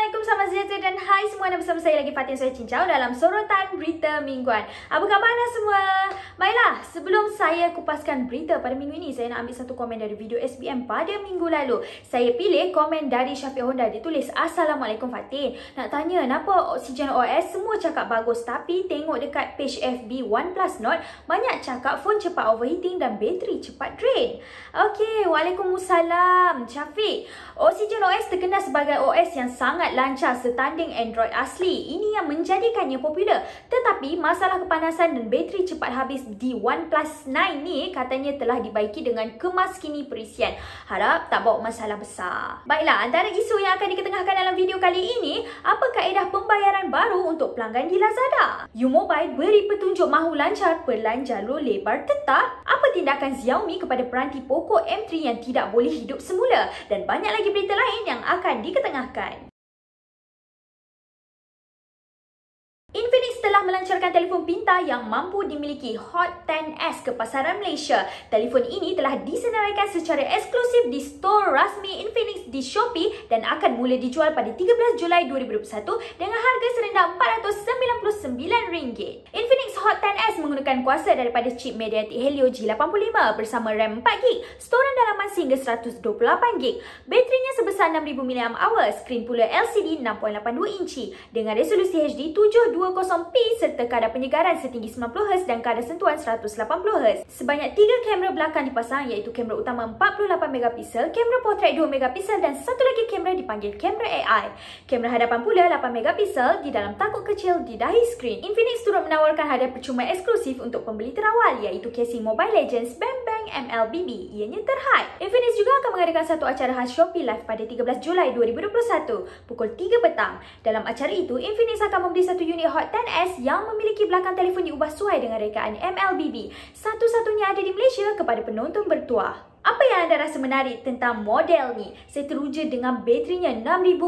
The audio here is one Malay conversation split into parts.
Assalamualaikum, sama sejahtera dan hai semua anda bersama saya lagi Fatin Suhaib Cincau dalam sorotan berita mingguan. Apa khabar anda semua? Baiklah, sebelum saya kupaskan berita pada minggu ini, saya nak ambil satu komen dari video SBM pada minggu lalu. Saya pilih komen dari Syafiq Honda, dia tulis Assalamualaikum Fatin. Nak tanya, kenapa Oxygen OS semua cakap bagus tapi tengok dekat page FB OnePlus Note, banyak cakap phone cepat overheating dan bateri cepat drain. Okay, Waalaikumsalam Syafiq. Oxygen OS terkenal sebagai OS yang sangat dapat lancar setanding Android asli. Ini yang menjadikannya popular. Tetapi masalah kepanasan dan bateri cepat habis di OnePlus 9 ni katanya telah dibaiki dengan kemas kini perisian. Harap tak bawa masalah besar. Baiklah, antara isu yang akan diketengahkan dalam video kali ini, apa kaedah pembayaran baru untuk pelanggan di Lazada? You Mobile beri petunjuk mahu lancar perlan jalur lebar tetap? Apa tindakan Xiaomi kepada peranti Poco M3 yang tidak boleh hidup semula? Dan banyak lagi berita lain yang akan diketengahkan. telah melancarkan telefon pintar yang mampu dimiliki Hot 10S ke pasaran Malaysia. Telefon ini telah disenaraikan secara eksklusif di store rasmi Infinix di Shopee dan akan mula dijual pada 13 Julai 2021 dengan harga serendah RM499. Infinix Hot 10S menggunakan kuasa daripada chip MediaTek Helio G85 bersama RAM 4GB, storan dalaman sehingga 128GB. Baterinya sebesar 6000 mAh, skrin pula LCD 6.82 inci dengan resolusi HD 720p serta kadar penyegaran setinggi 90Hz dan kadar sentuhan 180Hz. Sebanyak 3 kamera belakang dipasang iaitu kamera utama 48MP, kamera portrait 2MP dan satu lagi kamera dipanggil kamera AI. Kamera hadapan pula 8MP di dalam takut kecil di dahi skrin. Infinix turut menawarkan hadiah percuma eksklusif untuk pembeli terawal iaitu casing Mobile Legends Bang Bang MLBB. Ianya terhad. Infinix juga akan mengadakan satu acara khas Shopee Live pada 13 Julai 2021 pukul 3 petang. Dalam acara itu, Infinix akan memberi satu unit Hot 10S yang memiliki belakang telefon diubah suai dengan rekaan MLBB. Satu-satunya ada di Malaysia kepada penonton bertuah. Apa yang anda rasa menarik tentang model ni? Saya teruja dengan baterinya 6000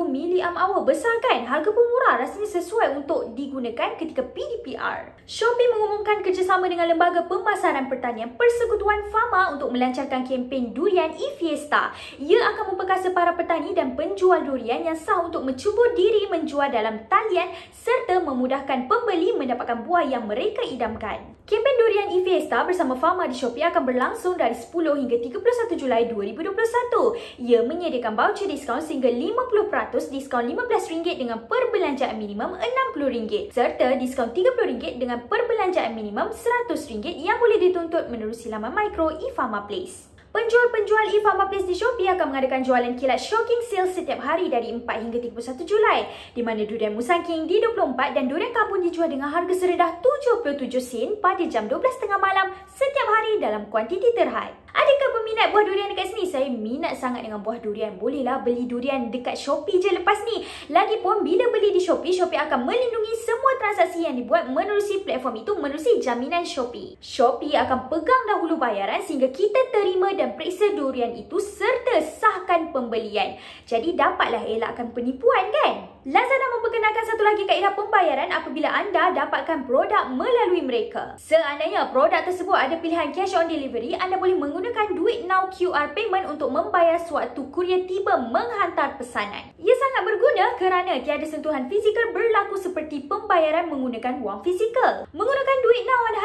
mAh besar kan? Harga pun murah rasanya sesuai untuk digunakan ketika PDPR. Xiaomi mengumumkan kerjasama dengan lembaga pemasaran pertanian Persekutuan Fama untuk melancarkan kempen Durian e-Fiesta. Ia akan memperkasa para petani dan penjual durian yang sah untuk mencubur diri menjual dalam talian serta memudahkan pembeli mendapatkan buah yang mereka idamkan. Kempen Durian Ifiesta bersama Farmer di Shopee akan berlangsung dari 10 hingga 31 Julai 2021. Ia menyediakan baucer diskaun sehingga 50% diskaun RM15 dengan perbelanjaan minimum RM60 serta diskaun RM30 dengan perbelanjaan minimum RM100 yang boleh dituntut menerusi laman Micro e Place. Penjual-penjual e-Pharma Place di Shopee akan mengadakan jualan kilat shocking sale setiap hari dari 4 hingga 31 Julai di mana durian Musang King di 24 dan durian kapun dijual dengan harga serendah 77 sen pada jam 12.30 malam setiap hari dalam kuantiti terhad. Adakah berminat buah durian dekat sini? Saya minat sangat dengan buah durian. Bolehlah beli durian dekat Shopee je lepas ni. Lagipun bila beli di Shopee, Shopee akan melindungi semua transaksi yang dibuat menerusi platform itu menerusi jaminan Shopee. Shopee akan pegang dahulu bayaran sehingga kita terima dan periksa durian itu serta sahkan pembelian. Jadi dapatlah elakkan penipuan kan? Lazada memperkenalkan satu lagi kaedah pembayaran apabila anda dapatkan produk melalui mereka. Seandainya produk tersebut ada pilihan cash on delivery, anda boleh menggunakan duit now QR payment untuk membayar sewaktu kurier tiba menghantar pesanan. Ia sangat berguna kerana tiada sentuhan fizikal berlaku seperti pembayaran menggunakan wang fizikal. Menggunakan duit now anda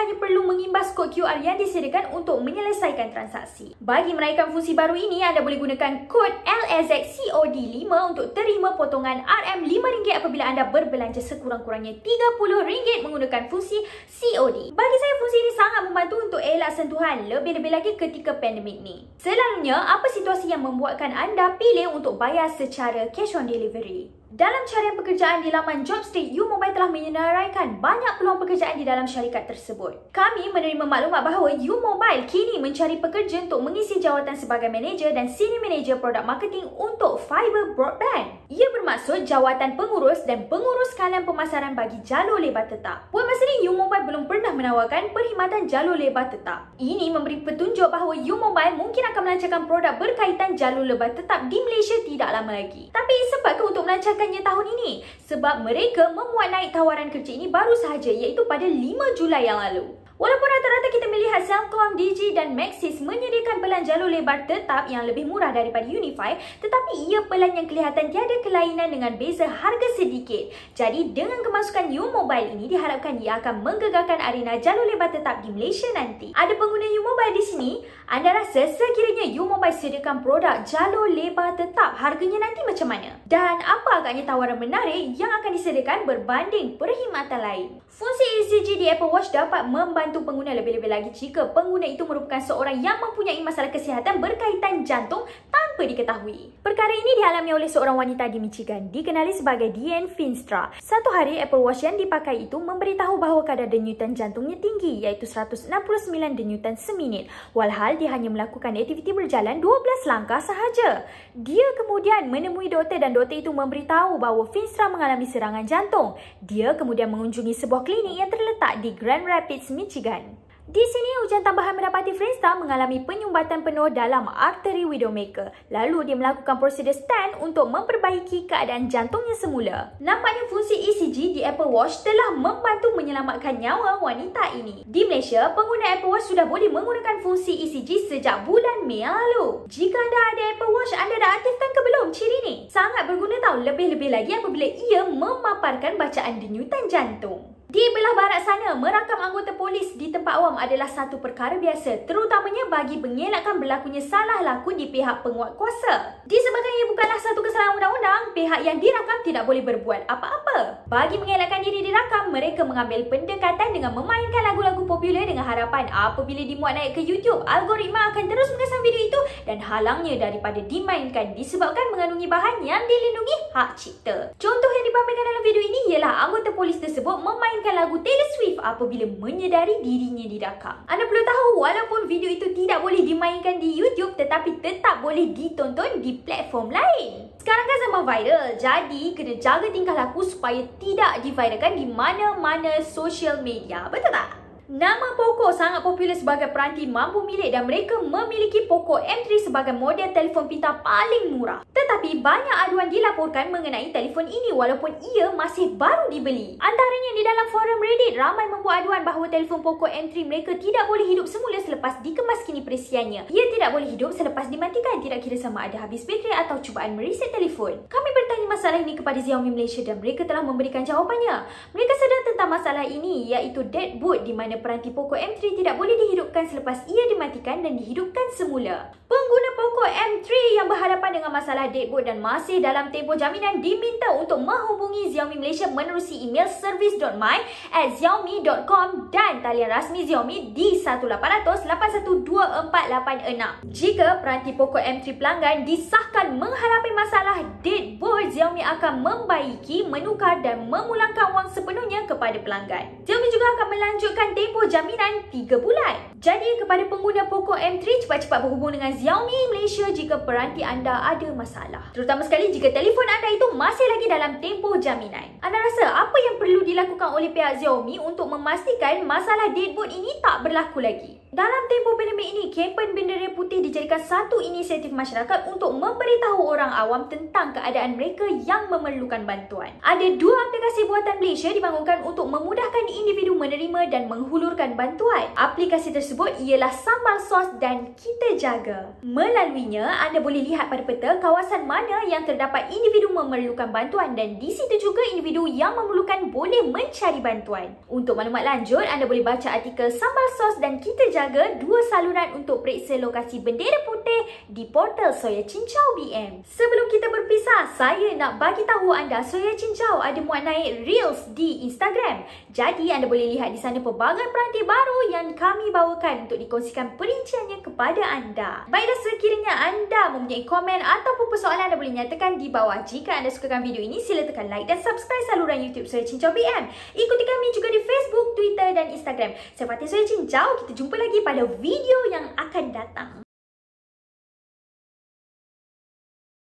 QR yang disediakan untuk menyelesaikan transaksi. Bagi meraihkan fungsi baru ini, anda boleh gunakan kod LSXCOD5 untuk terima potongan RM5 apabila anda berbelanja sekurang-kurangnya RM30 menggunakan fungsi COD. Bagi saya, fungsi ini sangat membantu untuk elak sentuhan lebih-lebih lagi ketika pandemik ni. Selalunya, apa situasi yang membuatkan anda pilih untuk bayar secara cash on delivery? Dalam carian pekerjaan di laman Jobstreet, U Mobile telah menyenaraikan banyak peluang pekerjaan di dalam syarikat tersebut. Kami menerima maklumat bahawa U Mobile kini mencari pekerja untuk mengisi jawatan sebagai manager dan senior manager produk marketing untuk fiber broadband. Ia bermaksud jawatan pengurus dan pengurus kalian pemasaran bagi jalur lebar tetap. Buat masa ini, U Mobile belum pernah menawarkan perkhidmatan jalur lebar tetap. Ini memberi petunjuk bahawa U Mobile mungkin akan melancarkan produk berkaitan jalur lebar tetap di Malaysia tidak lama lagi. Tapi sebab ke untuk melancarkan kerjakannya tahun ini sebab mereka memuat naik tawaran kerja ini baru sahaja iaitu pada 5 Julai yang lalu. Walaupun rata-rata kita melihat Celcom, Digi dan Maxis menyediakan pelan jalur lebar tetap yang lebih murah daripada Unify, tetapi ia pelan yang kelihatan tiada kelainan dengan beza harga sedikit. Jadi dengan kemasukan U Mobile ini diharapkan ia akan menggegarkan arena jalur lebar tetap di Malaysia nanti. Ada pengguna U Mobile di sini? Anda rasa sekiranya U Mobile sediakan produk jalur lebar tetap harganya nanti macam mana? Dan apa agaknya tawaran menarik yang akan disediakan berbanding perkhidmatan lain? Fungsi ECG di Apple Watch dapat membantu membantu pengguna lebih-lebih lagi jika pengguna itu merupakan seorang yang mempunyai masalah kesihatan berkaitan jantung, tangan tanpa diketahui. Perkara ini dialami oleh seorang wanita di Michigan dikenali sebagai Diane Finstra. Satu hari Apple Watch yang dipakai itu memberitahu bahawa kadar denyutan jantungnya tinggi iaitu 169 denyutan seminit walhal dia hanya melakukan aktiviti berjalan 12 langkah sahaja. Dia kemudian menemui doktor dan doktor itu memberitahu bahawa Finstra mengalami serangan jantung. Dia kemudian mengunjungi sebuah klinik yang terletak di Grand Rapids, Michigan. Di sini, hujan tambahan mendapati Frenstar mengalami penyumbatan penuh dalam arteri Widowmaker. Lalu, dia melakukan prosedur stand untuk memperbaiki keadaan jantungnya semula. Nampaknya fungsi ECG di Apple Watch telah membantu menyelamatkan nyawa wanita ini. Di Malaysia, pengguna Apple Watch sudah boleh menggunakan fungsi ECG sejak bulan Mei lalu. Jika anda ada Apple Watch, anda dah aktifkan ke belum ciri ni? Sangat berguna tau. Lebih-lebih lagi apabila ia memaparkan bacaan denyutan jantung. Di belah barat sana, merakam anggota polis di tempat awam adalah satu perkara biasa terutamanya bagi mengelakkan berlakunya salah laku di pihak penguat kuasa. Disebabkan ia bukanlah satu kesalahan undang-undang, pihak yang dirakam tidak boleh berbuat apa-apa. Bagi mengelakkan diri dirakam, mereka mengambil pendekatan dengan memainkan lagu-lagu popular dengan harapan apabila dimuat naik ke YouTube, algoritma akan terus mengesan video itu dan halangnya daripada dimainkan disebabkan mengandungi bahan yang dilindungi hak cipta. Contoh yang dipamerkan dalam video ini ialah anggota polis tersebut memainkan lagu Taylor apabila menyedari dirinya di dirakam. Anda perlu tahu walaupun video itu tidak boleh dimainkan di YouTube tetapi tetap boleh ditonton di platform lain. Sekarang kan zaman viral, jadi kena jaga tingkah laku supaya tidak diviralkan di mana-mana social media. Betul tak? Nama pokok sangat popular sebagai peranti mampu milik dan mereka memiliki pokok M3 sebagai model telefon pintar paling murah. Tetapi banyak aduan dilaporkan mengenai telefon ini walaupun ia masih baru dibeli. Antaranya di dalam forum Reddit, ramai membuat aduan bahawa telefon poco M3 mereka tidak boleh hidup semula selepas dikemas kini perisiannya. Ia tidak boleh hidup selepas dimatikan tidak kira sama ada habis bateri atau cubaan mereset telefon. Kami bertanya masalah ini kepada Xiaomi Malaysia dan mereka telah memberikan jawapannya. Mereka sedar tentang masalah ini iaitu dead boot di mana peranti poco M3 tidak boleh dihidupkan selepas ia dimatikan dan dihidupkan semula. Pengguna poco M3 yang berhasil dengan masalah deadboard dan masih dalam tempoh jaminan diminta untuk menghubungi Xiaomi Malaysia menerusi email service.my at xiaomi.com dan talian rasmi Xiaomi di 1800812486. Jika peranti pokok M3 pelanggan disahkan menghadapi masalah deadboard, Xiaomi akan membaiki, menukar dan memulangkan wang sepenuhnya kepada pelanggan. Xiaomi juga akan melanjutkan tempoh jaminan 3 bulan. Jadi kepada pengguna pokok M3 cepat-cepat berhubung dengan Xiaomi Malaysia jika peranti anda ada ada masalah. Terutama sekali jika telefon anda itu masih lagi dalam tempoh jaminan. Anda rasa apa yang perlu dilakukan oleh pihak Xiaomi untuk memastikan masalah deadboard ini tak berlaku lagi? Dalam tempoh pandemik ini, kempen bendera putih dijadikan satu inisiatif masyarakat untuk memberitahu orang awam tentang keadaan mereka yang memerlukan bantuan. Ada dua aplikasi buatan Malaysia dibangunkan untuk memudahkan individu menerima dan menghulurkan bantuan. Aplikasi tersebut ialah Sambal Sos dan Kita Jaga. Melaluinya, anda boleh lihat pada peta kawasan mana yang terdapat individu memerlukan bantuan dan di situ juga individu yang memerlukan boleh mencari bantuan. Untuk maklumat lanjut, anda boleh baca artikel Sambal Sos dan Kita Jaga menjaga dua saluran untuk periksa lokasi bendera putih putih di portal Soya Cincau BM. Sebelum kita berpisah, saya nak bagi tahu anda Soya Cincau ada muat naik reels di Instagram. Jadi anda boleh lihat di sana pelbagai perhati baru yang kami bawakan untuk dikongsikan perinciannya kepada anda. Baiklah sekiranya anda mempunyai komen ataupun persoalan anda boleh nyatakan di bawah. Jika anda sukakan video ini, sila tekan like dan subscribe saluran YouTube Soya Cincau BM. Ikuti kami juga di Facebook, Twitter dan Instagram. Saya Fatih Soya Cincau, kita jumpa lagi pada video yang akan datang.